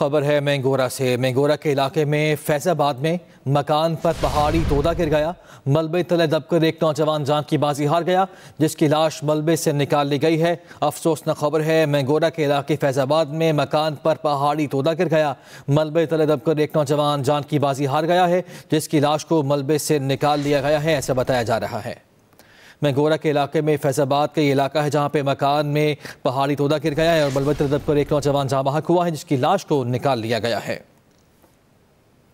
खबर है मैंगोरा से मैंगोरा के इलाके में फैजाबाद में मकान पर पहाड़ी तोदा गिर गया मलबे तले दबकर एक नौजवान जान की बाजी हार गया जिसकी लाश मलबे से निकाल ली गई है अफसोसना खबर है मैंगोरा के इलाके फैजाबाद में मकान पर पहाड़ी तोदा गिर गया मलबे तले दबकर एक नौजवान जान की बाजी हार गया है जिसकी लाश को मलबे से निकाल लिया गया है ऐसा बताया जा रहा है मैंगोरा के इलाके में फैजाबाद का ये इलाका है जहाँ पे मकान में पहाड़ी तोदा गिर गया है और बलवत दब पर एक नौजवान जहाँ हुआ है जिसकी लाश को निकाल लिया गया है